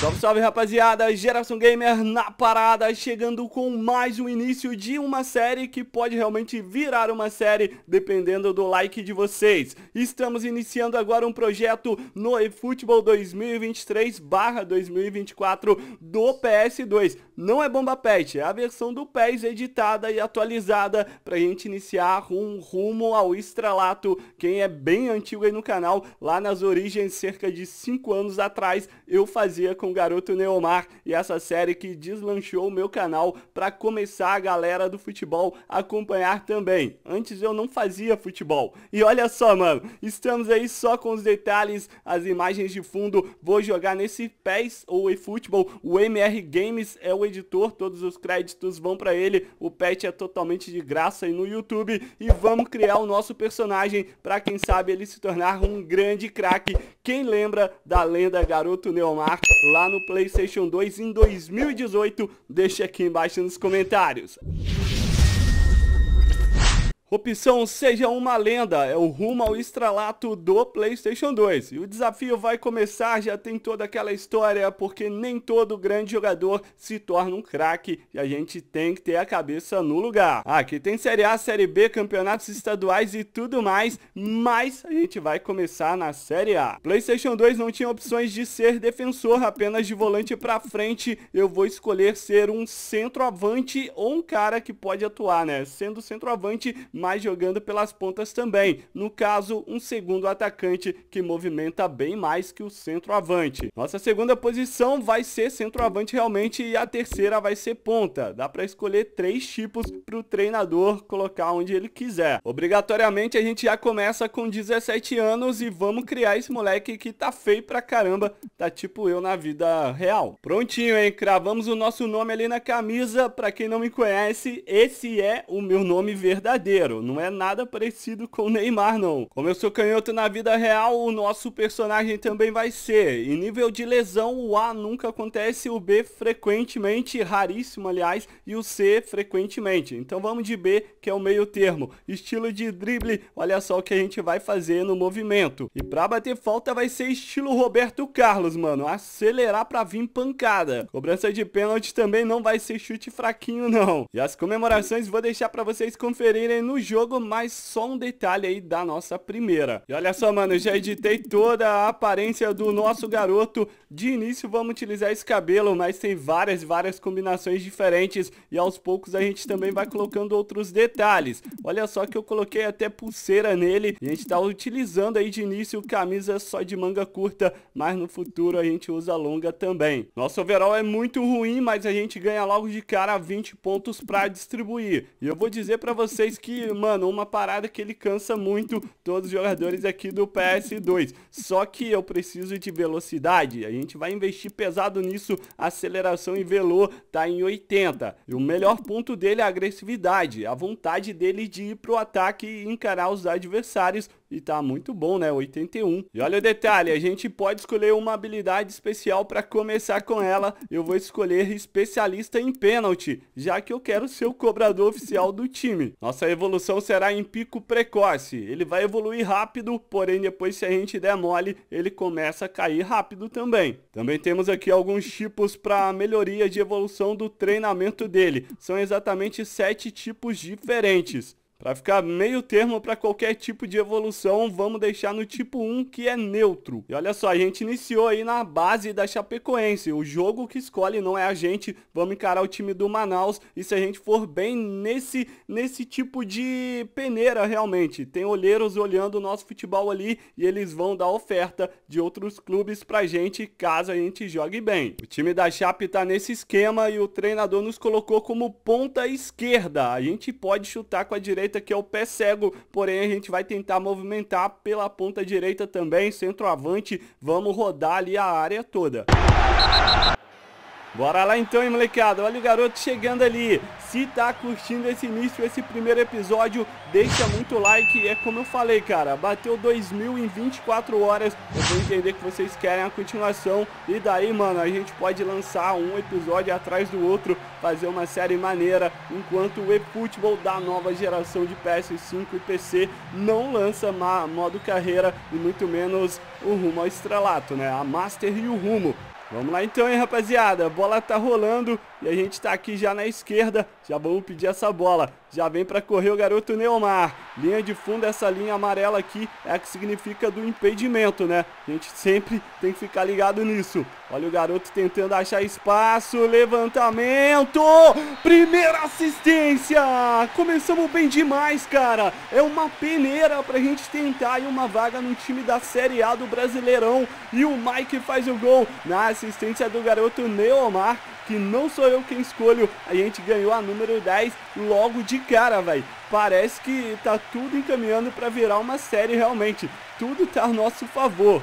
Salve, salve rapaziada, Geração Gamer na parada, chegando com mais um início de uma série que pode realmente virar uma série dependendo do like de vocês. Estamos iniciando agora um projeto no eFootball 2023/2024 do PS2 não é bomba pet, é a versão do PES editada e atualizada para a gente iniciar um rumo ao estralato, Quem é bem antigo aí no canal, lá nas origens, cerca de 5 anos atrás, eu fazia com o Garoto Neomar e essa série que deslanchou o meu canal para começar a galera do futebol acompanhar também. Antes eu não fazia futebol. E olha só, mano, estamos aí só com os detalhes, as imagens de fundo. Vou jogar nesse PES ou eFootball, o MR Games é o editor, todos os créditos vão para ele, o patch é totalmente de graça aí no YouTube e vamos criar o nosso personagem para quem sabe ele se tornar um grande craque. Quem lembra da lenda Garoto Neomar lá no PlayStation 2 em 2018? Deixa aqui embaixo nos comentários. Opção Seja Uma Lenda é o rumo ao estralato do PlayStation 2. E o desafio vai começar, já tem toda aquela história, porque nem todo grande jogador se torna um craque e a gente tem que ter a cabeça no lugar. Aqui tem Série A, Série B, campeonatos estaduais e tudo mais, mas a gente vai começar na Série A. PlayStation 2 não tinha opções de ser defensor, apenas de volante para frente. Eu vou escolher ser um centroavante ou um cara que pode atuar, né? Sendo centroavante, mas jogando pelas pontas também. No caso, um segundo atacante que movimenta bem mais que o centroavante. Nossa segunda posição vai ser centroavante realmente e a terceira vai ser ponta. Dá para escolher três tipos para o treinador colocar onde ele quiser. Obrigatoriamente a gente já começa com 17 anos e vamos criar esse moleque que tá feio pra caramba, tá tipo eu na vida real. Prontinho, hein? Cravamos o nosso nome ali na camisa. Para quem não me conhece, esse é o meu nome verdadeiro. Não é nada parecido com o Neymar, não. Como eu sou canhoto na vida real, o nosso personagem também vai ser. Em nível de lesão, o A nunca acontece, o B frequentemente, raríssimo aliás, e o C frequentemente. Então vamos de B, que é o meio termo. Estilo de drible, olha só o que a gente vai fazer no movimento. E pra bater falta vai ser estilo Roberto Carlos, mano. Acelerar pra vir pancada. Cobrança de pênalti também não vai ser chute fraquinho, não. E as comemorações vou deixar pra vocês conferirem no jogo, mas só um detalhe aí da nossa primeira. E olha só, mano, já editei toda a aparência do nosso garoto. De início vamos utilizar esse cabelo, mas tem várias, várias combinações diferentes e aos poucos a gente também vai colocando outros detalhes. Olha só que eu coloquei até pulseira nele. A gente tá utilizando aí de início camisa só de manga curta, mas no futuro a gente usa longa também. Nosso overall é muito ruim, mas a gente ganha logo de cara 20 pontos para distribuir. E eu vou dizer para vocês que mano, uma parada que ele cansa muito todos os jogadores aqui do PS2. Só que eu preciso de velocidade. A gente vai investir pesado nisso. aceleração e velo tá em 80. E o melhor ponto dele é a agressividade, a vontade dele de ir pro ataque e encarar os adversários. E tá muito bom, né? 81. E olha o detalhe, a gente pode escolher uma habilidade especial para começar com ela. Eu vou escolher especialista em pênalti, já que eu quero ser o cobrador oficial do time. Nossa evolução evolução será em pico precoce. Ele vai evoluir rápido, porém depois se a gente der mole, ele começa a cair rápido também. Também temos aqui alguns tipos para melhoria de evolução do treinamento dele. São exatamente sete tipos diferentes. Para ficar meio termo para qualquer tipo de evolução, vamos deixar no tipo 1, que é neutro. E olha só, a gente iniciou aí na base da Chapecoense. O jogo que escolhe não é a gente, vamos encarar o time do Manaus. E se a gente for bem nesse, nesse tipo de peneira, realmente. Tem olheiros olhando o nosso futebol ali e eles vão dar oferta de outros clubes pra gente, caso a gente jogue bem. O time da Chape tá nesse esquema e o treinador nos colocou como ponta esquerda. A gente pode chutar com a direita direita, que é o pé cego. Porém, a gente vai tentar movimentar pela ponta direita também, centroavante. Vamos rodar ali a área toda. Bora lá então, hein, molecada. Olha o garoto chegando ali. Se tá curtindo esse início, esse primeiro episódio, deixa muito like. É como eu falei, cara, bateu 2000 em 24 horas. Eu vou entender que vocês querem a continuação. E daí, mano, a gente pode lançar um episódio atrás do outro, fazer uma série maneira, enquanto o eFootball da nova geração de PS5 e PC não lança modo carreira e muito menos o rumo ao estrelato, né? A Master e o rumo. Vamos lá então, hein, rapaziada. A bola tá rolando. E a gente tá aqui já na esquerda. Já vamos pedir essa bola. Já vem para correr o garoto Neomar. Linha de fundo, essa linha amarela aqui é a que significa do impedimento, né? A gente sempre tem que ficar ligado nisso. Olha o garoto tentando achar espaço. Levantamento! Primeira assistência! Começamos bem demais, cara. É uma peneira pra gente tentar e uma vaga no time da Série A do Brasileirão. E o Mike faz o gol na assistência do garoto Neomar que não sou eu quem escolho. A gente ganhou a número 10 logo de cara, velho. Parece que tá tudo encaminhando para virar uma série realmente. Tudo tá a nosso favor.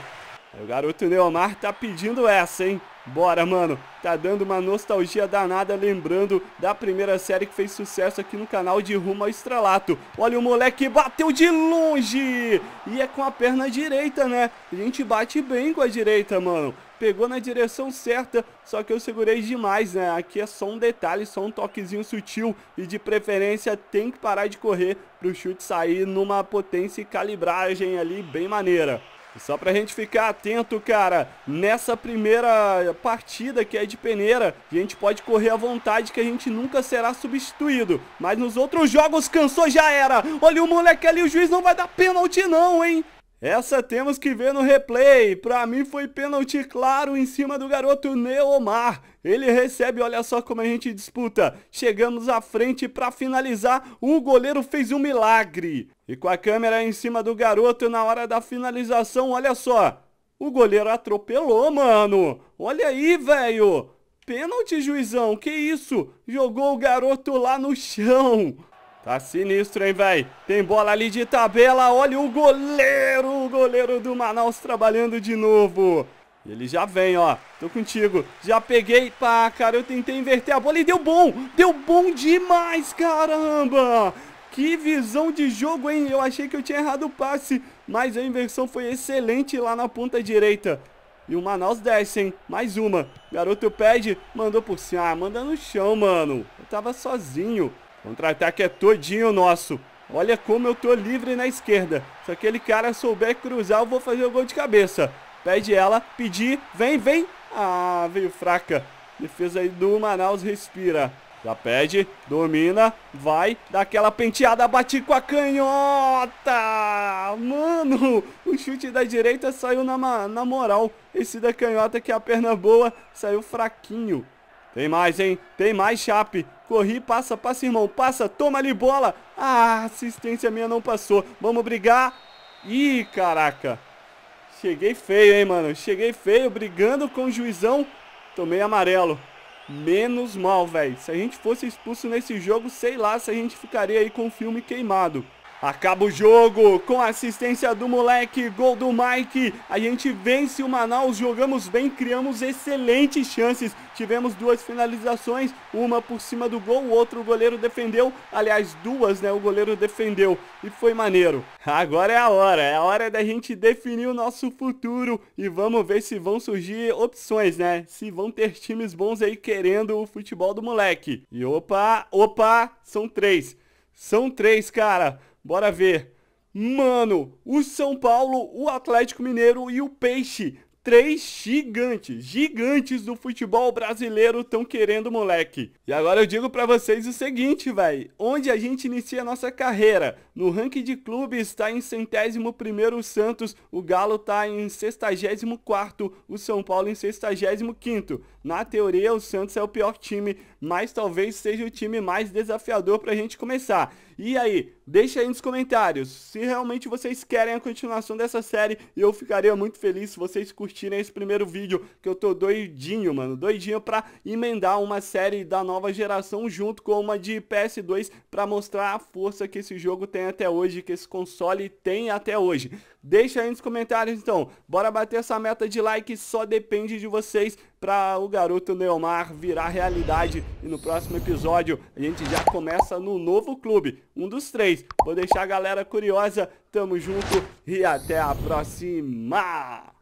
O garoto Neomar tá pedindo essa, hein? Bora, mano. Tá dando uma nostalgia danada, lembrando da primeira série que fez sucesso aqui no canal de Rumo ao Estrelato. Olha o moleque, bateu de longe! E é com a perna direita, né? A gente bate bem com a direita, mano pegou na direção certa, só que eu segurei demais, né? Aqui é só um detalhe, só um toquezinho sutil e de preferência tem que parar de correr para o chute sair numa potência e calibragem ali bem maneira. Só pra gente ficar atento, cara, nessa primeira partida que é de peneira, a gente pode correr à vontade que a gente nunca será substituído. Mas nos outros jogos cansou, já era. Olha o moleque ali, o juiz não vai dar pênalti não, hein? Essa temos que ver no replay. Pra mim foi pênalti claro em cima do garoto Neomar. Ele recebe, olha só como a gente disputa. Chegamos à frente para finalizar. O goleiro fez um milagre. E com a câmera em cima do garoto na hora da finalização, olha só. O goleiro atropelou, mano. Olha aí, velho. Pênalti, juizão. Que isso? Jogou o garoto lá no chão. Tá sinistro, hein, velho? Tem bola ali de tabela. Olha o goleiro. O goleiro do Manaus trabalhando de novo. Ele já vem, ó. Tô contigo. Já peguei. Pá, cara, eu tentei inverter a bola e deu bom. Deu bom demais, caramba. Que visão de jogo, hein? Eu achei que eu tinha errado o passe. Mas a inversão foi excelente lá na ponta direita. E o Manaus desce, hein? Mais uma. Garoto pede. Mandou por cima. Ah, manda no chão, mano. Eu tava sozinho. Contra-ataque é todinho nosso. Olha como eu tô livre na esquerda. Se aquele cara souber cruzar, eu vou fazer o gol de cabeça. Pede ela, pedir, vem, vem. Ah, veio fraca. Defesa aí do Manaus, respira. Já pede, domina, vai, dá aquela penteada, bate com a canhota. Mano, o chute da direita saiu na, na moral. Esse da canhota que é a perna boa, saiu fraquinho. Tem mais, hein? Tem mais, Chape. Corri, passa, passa, irmão, passa, toma ali bola. Ah, assistência minha não passou. Vamos brigar. Ih, caraca. Cheguei feio, hein, mano. Cheguei feio, brigando com o juizão. Tomei amarelo. Menos mal, velho. Se a gente fosse expulso nesse jogo, sei lá se a gente ficaria aí com o filme queimado. Acaba o jogo com assistência do moleque, gol do Mike. A gente vence o Manaus, jogamos bem, criamos excelentes chances. Tivemos duas finalizações, uma por cima do gol, o outro o goleiro defendeu. Aliás, duas, né? O goleiro defendeu e foi maneiro. Agora é a hora, é a hora da gente definir o nosso futuro e vamos ver se vão surgir opções, né? Se vão ter times bons aí querendo o futebol do moleque. E opa, opa, são três. São três, cara. Bora ver. Mano, o São Paulo, o Atlético Mineiro e o Peixe. Três gigantes, gigantes do futebol brasileiro estão querendo moleque. E agora eu digo para vocês o seguinte, velho. Onde a gente inicia a nossa carreira? No ranking de clubes está em centésimo primeiro o Santos, o Galo está em sextagésimo quarto, o São Paulo em sextagésimo quinto. Na teoria, o Santos é o pior time, mas talvez seja o time mais desafiador para a gente começar. E aí, deixa aí nos comentários se realmente vocês querem a continuação dessa série. Eu ficaria muito feliz se vocês curtirem esse primeiro vídeo, que eu tô doidinho, mano. Doidinho para emendar uma série da nova geração junto com uma de PS2 para mostrar a força que esse jogo tem até hoje, que esse console tem até hoje. Deixa aí nos comentários então. Bora bater essa meta de like, só depende de vocês para o garoto Neomar virar realidade. E no próximo episódio a gente já começa no novo clube, um dos três. Vou deixar a galera curiosa, tamo junto e até a próxima!